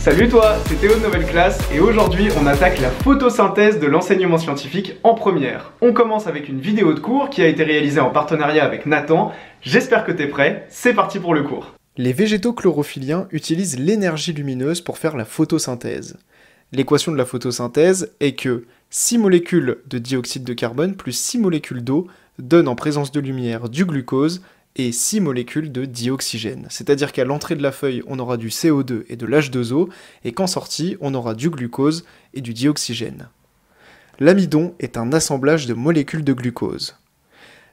Salut toi, c'est Théo de Nouvelle Classe et aujourd'hui on attaque la photosynthèse de l'enseignement scientifique en première. On commence avec une vidéo de cours qui a été réalisée en partenariat avec Nathan. J'espère que t'es prêt, c'est parti pour le cours. Les végétaux chlorophylliens utilisent l'énergie lumineuse pour faire la photosynthèse. L'équation de la photosynthèse est que 6 molécules de dioxyde de carbone plus 6 molécules d'eau donne en présence de lumière du glucose et 6 molécules de dioxygène. C'est-à-dire qu'à l'entrée de la feuille, on aura du CO2 et de l'H2O, et qu'en sortie, on aura du glucose et du dioxygène. L'amidon est un assemblage de molécules de glucose.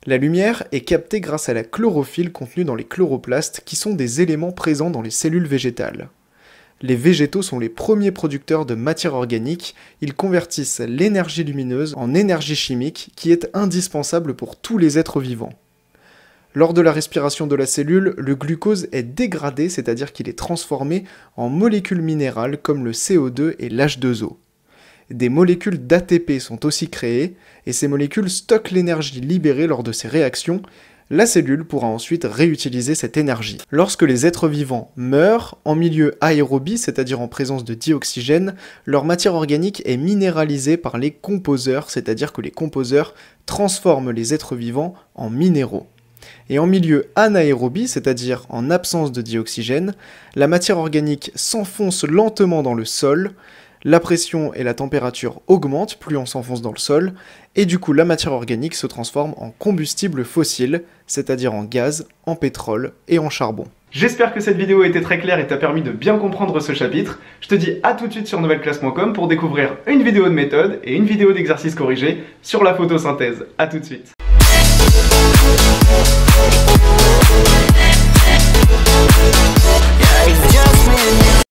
La lumière est captée grâce à la chlorophylle contenue dans les chloroplastes, qui sont des éléments présents dans les cellules végétales les végétaux sont les premiers producteurs de matière organique, ils convertissent l'énergie lumineuse en énergie chimique qui est indispensable pour tous les êtres vivants. Lors de la respiration de la cellule, le glucose est dégradé, c'est-à-dire qu'il est transformé en molécules minérales comme le CO2 et l'H2O. Des molécules d'ATP sont aussi créées, et ces molécules stockent l'énergie libérée lors de ces réactions, la cellule pourra ensuite réutiliser cette énergie. Lorsque les êtres vivants meurent, en milieu aérobie, c'est-à-dire en présence de dioxygène, leur matière organique est minéralisée par les composeurs, c'est-à-dire que les composeurs transforment les êtres vivants en minéraux. Et en milieu anaérobie, c'est-à-dire en absence de dioxygène, la matière organique s'enfonce lentement dans le sol, la pression et la température augmentent plus on s'enfonce dans le sol, et du coup la matière organique se transforme en combustible fossile, c'est-à-dire en gaz, en pétrole et en charbon. J'espère que cette vidéo a été très claire et t'a permis de bien comprendre ce chapitre. Je te dis à tout de suite sur nouvelleclasse.com pour découvrir une vidéo de méthode et une vidéo d'exercice corrigé sur la photosynthèse. À tout de suite.